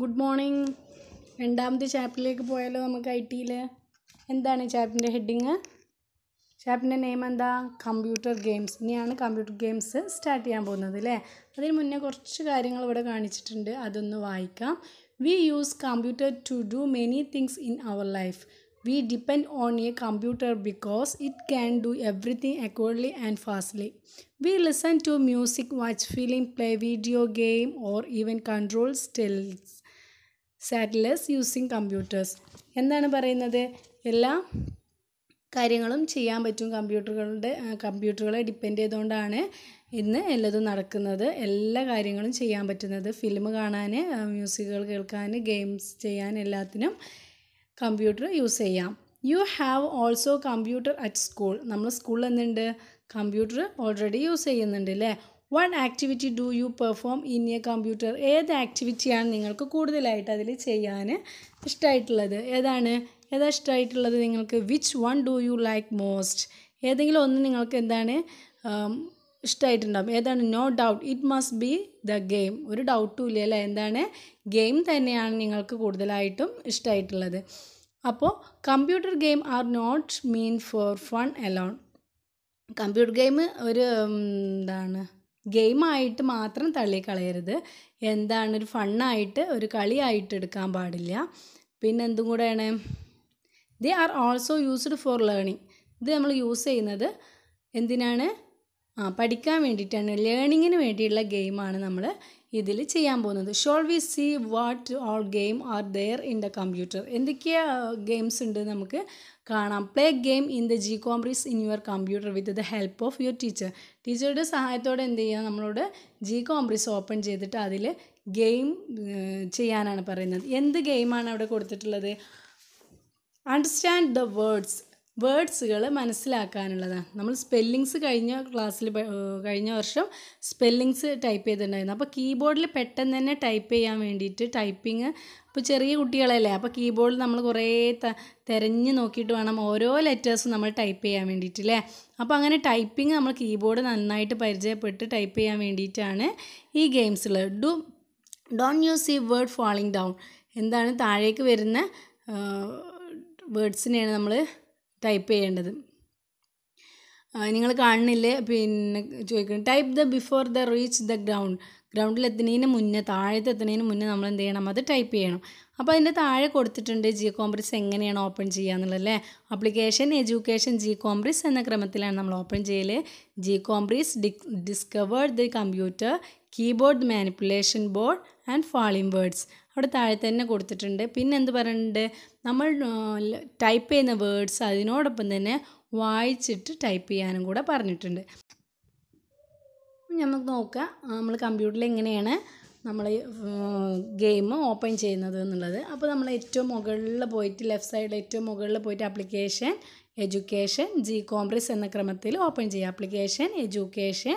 good morning രണ്ടാമത്തെ ചാപ്റ്ററിലേക്ക് പോയാലോ നമുക്ക് ഐ ടിയിൽ എന്താണ് ചാപ്റ്ററിൻ്റെ ഹെഡിങ് ചാപ്റ്ററിൻ്റെ നെയിം എന്താ കമ്പ്യൂട്ടർ ഗെയിംസ് ഇനിയാണ് കമ്പ്യൂട്ടർ ഗെയിംസ് സ്റ്റാർട്ട് ചെയ്യാൻ പോകുന്നത് അല്ലേ അതിന് മുന്നേ കുറച്ച് കാര്യങ്ങൾ ഇവിടെ കാണിച്ചിട്ടുണ്ട് അതൊന്ന് വായിക്കാം we use computer to do many things in our life we depend on a computer because it can do everything accordingly and fastly we listen to music watch film play video game or even control stills satellites using computers എന്താണ് പറയുന്നത് എല്ലാ കാര്യങ്ങളും ചെയ്യാൻ പറ്റും കമ്പ്യൂട്ടറുകളുടെ കമ്പ്യൂട്ടറുകളെ depend ചെയ്തുകൊണ്ടാണ് ഇന്ന് എല്ലതും നടക്കുന്നത് എല്ലാ കാര്യങ്ങളും ചെയ്യാൻ പറ്റുന്നത് ഫിലിം കാണാൻ മ്യൂസിക്കുകൾ കേൾക്കാൻ ഗെയിംസ് ചെയ്യാൻ എല്ലാത്തിനും കമ്പ്യൂട്ടർ യൂസ് ചെയ്യാം you have also computer at school നമ്മൾ സ്കൂളിൽ എന്തുണ്ട് കമ്പ്യൂട്ടർ ഓൾറെഡി യൂസ് ചെയ്യുന്നുണ്ട് അല്ലേ one activity do you perform in a computer ഏത് ആക്ടിവിറ്റിയാണ് നിങ്ങൾക്ക് കൂടുതലായിട്ട് അതിൽ ചെയ്യാൻ ഇഷ്ടമായിട്ടുള്ളത് ഏതാണ് ഏതാ ഇഷ്ടമായിട്ടുള്ളത് നിങ്ങൾക്ക് which one do you like most ഏതെങ്കിലും ഒന്ന് നിങ്ങൾക്ക് എന്താണ് ഇഷ്ടമായിട്ടുണ്ടാകും ഏതാണ് no doubt it must be the game ഒരു ഡൗട്ടും ഇല്ല അല്ലേ എന്താണ് ഗെയിം തന്നെയാണ് നിങ്ങൾക്ക് കൂടുതലായിട്ടും ഇഷ്ടമായിട്ടുള്ളത് അപ്പോൾ computer game are not mean for fun alone computer game ഒരു എന്താണ് ഗെയിമായിട്ട് മാത്രം തള്ളിക്കളയരുത് എന്താണ് ഒരു ഫണ്ണായിട്ട് ഒരു കളിയായിട്ട് എടുക്കാൻ പാടില്ല പിന്നെ എന്തും കൂടെയാണ് they are also used for learning ഇത് നമ്മൾ യൂസ് ചെയ്യുന്നത് എന്തിനാണ് ആ പഠിക്കാൻ വേണ്ടിയിട്ടാണ് ലേണിങ്ങിന് വേണ്ടിയുള്ള ഗെയിമാണ് നമ്മൾ ഇതിൽ ചെയ്യാൻ പോകുന്നത് shall we see what all game are there in the computer എന്തൊക്കെയാ ഗെയിംസ് ഉണ്ട് നമുക്ക് കാണാം play game in the GCompris in your computer with the help of your teacher ടീച്ചറുടെ സഹായത്തോടെ എന്ത് ചെയ്യുക നമ്മളോട് ജി കോംബ്രിക്സ് ഓപ്പൺ ചെയ്തിട്ട് അതിൽ ഗെയിം ചെയ്യാനാണ് പറയുന്നത് എന്ത് ഗെയിമാണ് അവിടെ കൊടുത്തിട്ടുള്ളത് അണ്ടർസ്റ്റാൻഡ് ദ വേർഡ്സ് വേർഡ്സുകൾ മനസ്സിലാക്കാനുള്ളതാണ് നമ്മൾ സ്പെല്ലിങ്സ് കഴിഞ്ഞ ക്ലാസ്സിൽ കഴിഞ്ഞ വർഷം സ്പെല്ലിങ്സ് ടൈപ്പ് ചെയ്തിട്ടുണ്ടായിരുന്നു അപ്പോൾ കീബോർഡിൽ പെട്ടെന്ന് തന്നെ ടൈപ്പ് ചെയ്യാൻ വേണ്ടിയിട്ട് ടൈപ്പിങ് ഇപ്പോൾ ചെറിയ കുട്ടികളല്ലേ അപ്പോൾ കീബോർഡിൽ നമ്മൾ കുറേ തിരഞ്ഞ് നോക്കിയിട്ട് വേണം ഓരോ ലെറ്റേഴ്സും നമ്മൾ ടൈപ്പ് ചെയ്യാൻ വേണ്ടിയിട്ട് അല്ലേ അപ്പോൾ അങ്ങനെ ടൈപ്പിംഗ് നമ്മൾ കീബോർഡ് നന്നായിട്ട് പരിചയപ്പെട്ട് ടൈപ്പ് ചെയ്യാൻ വേണ്ടിയിട്ടാണ് ഈ ഗെയിംസ് ഉള്ളത് ഡു ഡോൺ യൂസ് ഈ വേർഡ് ഫാളിങ് ഡൗൺ എന്താണ് താഴേക്ക് വരുന്ന വേർഡ്സിനെയാണ് നമ്മൾ ടൈപ്പ് ചെയ്യേണ്ടത് നിങ്ങൾ കാണുന്നില്ലേ പിന്നെ ചോദിക്കണം type the before the reach the ground എത്തുന്നതിന് മുന്നേ താഴത്തെ എത്തുന്നതിന് മുന്നേ നമ്മൾ എന്ത് ചെയ്യണം അത് ടൈപ്പ് ചെയ്യണം അപ്പോൾ അതിൻ്റെ താഴെ കൊടുത്തിട്ടുണ്ട് ജി കോംബ്രിസ് എങ്ങനെയാണ് ഓപ്പൺ ചെയ്യുക അല്ലേ അപ്ലിക്കേഷൻ എഡ്യൂക്കേഷൻ ജി കോംബ്രിസ് എന്ന ക്രമത്തിലാണ് നമ്മൾ ഓപ്പൺ ചെയ്യൽ GCompris the discovered the computer keyboard manipulation board and falling words അവിടെ താഴെ തന്നെ കൊടുത്തിട്ടുണ്ട് പിന്നെ എന്ത് പറയുന്നുണ്ട് നമ്മൾ ടൈപ്പ് ചെയ്യുന്ന വേർഡ്സ് അതിനോടൊപ്പം തന്നെ വായിച്ചിട്ട് ടൈപ്പ് ചെയ്യാനും കൂടെ പറഞ്ഞിട്ടുണ്ട് നമുക്ക് നോക്കാം നമ്മൾ കമ്പ്യൂട്ടറിൽ എങ്ങനെയാണ് നമ്മൾ ഗെയിം ഓപ്പൺ ചെയ്യുന്നത് എന്നുള്ളത് അപ്പോൾ നമ്മൾ ഏറ്റവും മുകളിൽ പോയിട്ട് ലെഫ്റ്റ് സൈഡിൽ ഏറ്റവും മുകളിൽ പോയിട്ട് ആപ്ലിക്കേഷൻ എഡ്യൂക്കേഷൻ ജി കോംപ്രസ് എന്ന ക്രമത്തിൽ ഓപ്പൺ ചെയ്യുക ആപ്ലിക്കേഷൻ എഡ്യൂക്കേഷൻ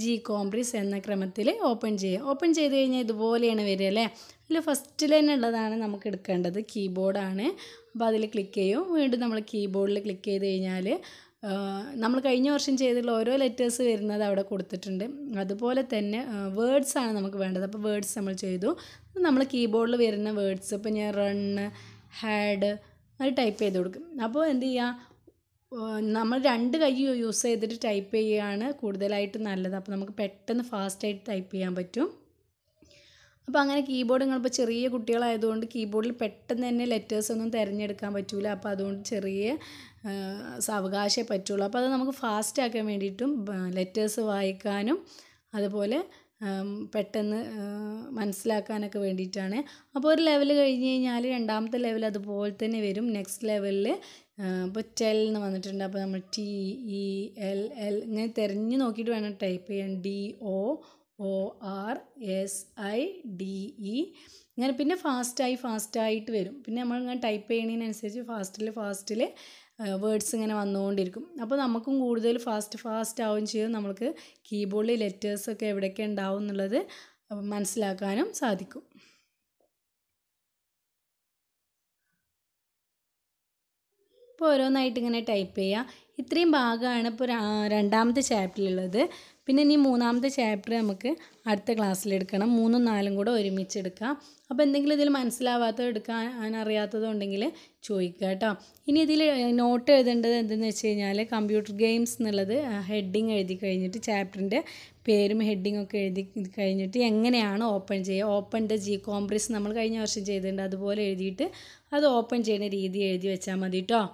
ജി കോംപ്രീസ് എന്ന ക്രമത്തിൽ ഓപ്പൺ ചെയ്യുക ഓപ്പൺ ചെയ്ത് കഴിഞ്ഞാൽ ഇതുപോലെയാണ് വരിക അല്ലേ അതിൽ ഫസ്റ്റിൽ തന്നെ ഉള്ളതാണ് നമുക്ക് എടുക്കേണ്ടത് കീബോർഡാണ് അപ്പോൾ അതിൽ ക്ലിക്ക് ചെയ്യും വീണ്ടും നമ്മൾ കീബോർഡിൽ ക്ലിക്ക് ചെയ്ത് കഴിഞ്ഞാൽ നമ്മൾ കഴിഞ്ഞ വർഷം ചെയ്തിട്ടുള്ള ഓരോ ലെറ്റേഴ്സ് വരുന്നത് അവിടെ കൊടുത്തിട്ടുണ്ട് അതുപോലെ തന്നെ വേർഡ്സ് ആണ് നമുക്ക് വേണ്ടത് അപ്പോൾ വേർഡ്സ് നമ്മൾ ചെയ്തു നമ്മൾ കീബോർഡിൽ വരുന്ന വേർഡ്സ് ഇപ്പോൾ ഞാൻ റണ്ണ് ഹാഡ് അത് ടൈപ്പ് ചെയ്ത് കൊടുക്കും അപ്പോൾ എന്ത് ചെയ്യുക നമ്മൾ രണ്ട് കൈ യൂസ് ചെയ്തിട്ട് ടൈപ്പ് ചെയ്യുകയാണ് കൂടുതലായിട്ട് നല്ലത് അപ്പോൾ നമുക്ക് പെട്ടെന്ന് ഫാസ്റ്റായിട്ട് ടൈപ്പ് ചെയ്യാൻ പറ്റും അപ്പോൾ അങ്ങനെ കീബോർഡ് നിങ്ങളിപ്പോൾ ചെറിയ കുട്ടികളായതുകൊണ്ട് കീബോർഡിൽ പെട്ടെന്ന് തന്നെ ലെറ്റേഴ്സ് ഒന്നും തിരഞ്ഞെടുക്കാൻ പറ്റില്ല അപ്പോൾ അതുകൊണ്ട് ചെറിയ അവകാശമേ പറ്റുള്ളൂ അപ്പോൾ അത് നമുക്ക് ഫാസ്റ്റ് ആക്കാൻ വേണ്ടിയിട്ടും ലെറ്റേഴ്സ് വായിക്കാനും അതുപോലെ പെട്ടെന്ന് മനസ്സിലാക്കാനൊക്കെ വേണ്ടിയിട്ടാണ് അപ്പോൾ ഒരു ലെവൽ കഴിഞ്ഞ് കഴിഞ്ഞാൽ രണ്ടാമത്തെ ലെവൽ അതുപോലെ തന്നെ വരും നെക്സ്റ്റ് ലെവലിൽ ഇപ്പോൾ ടെൽ എന്ന് വന്നിട്ടുണ്ട് അപ്പോൾ നമ്മൾ ടി ഇ എൽ എൽ ഇങ്ങനെ തിരഞ്ഞ് നോക്കിയിട്ട് വേണം ടൈപ്പ് ചെയ്യാൻ D O O R S I D E ഇങ്ങനെ പിന്നെ ഫാസ്റ്റായി ഫാസ്റ്റായിട്ട് വരും പിന്നെ നമ്മൾ ഇങ്ങനെ ടൈപ്പ് ചെയ്യണതിനനുസരിച്ച് ഫാസ്റ്റിൽ ഫാസ്റ്റിൽ വേർഡ്സ് ഇങ്ങനെ വന്നുകൊണ്ടിരിക്കും അപ്പോൾ നമുക്കും കൂടുതൽ ഫാസ്റ്റ് ഫാസ്റ്റ് ആവുകയും ചെയ്യും നമ്മൾക്ക് കീബോർഡിൽ ലെറ്റേഴ്സൊക്കെ എവിടെയൊക്കെ ഉണ്ടാവും എന്നുള്ളത് മനസ്സിലാക്കാനും സാധിക്കും ഇപ്പോൾ ഓരോന്നായിട്ട് ഇങ്ങനെ ടൈപ്പ് ചെയ്യുക ഇത്രയും ഭാഗമാണ് ഇപ്പോൾ രണ്ടാമത്തെ ചാപ്റ്ററിലുള്ളത് പിന്നെ ഇനി മൂന്നാമത്തെ ചാപ്റ്റർ നമുക്ക് അടുത്ത ക്ലാസ്സിൽ എടുക്കണം മൂന്നും നാലും കൂടെ ഒരുമിച്ച് എടുക്കാം അപ്പോൾ എന്തെങ്കിലും ഇതിൽ മനസ്സിലാവാത്തത് എടുക്കാൻ ഉണ്ടെങ്കിൽ ചോദിക്കുക കേട്ടോ ഇനി ഇതിൽ നോട്ട് എഴുതേണ്ടത് എന്തെന്ന് വെച്ച് കഴിഞ്ഞാൽ കമ്പ്യൂട്ടർ ഗെയിംസ് എന്നുള്ളത് ഹെഡിങ് എഴുതി കഴിഞ്ഞിട്ട് ചാപ്റ്ററിൻ്റെ പേരും ഹെഡിങ് ഒക്കെ എഴുതി കഴിഞ്ഞിട്ട് എങ്ങനെയാണ് ഓപ്പൺ ചെയ്യുക ഓപ്പൺ ദ ജി കോംപ്രസ് നമ്മൾ കഴിഞ്ഞ വർഷം ചെയ്തിട്ടുണ്ട് അതുപോലെ എഴുതിയിട്ട് അത് ഓപ്പൺ ചെയ്യുന്ന രീതി എഴുതി വെച്ചാൽ മതി കേട്ടോ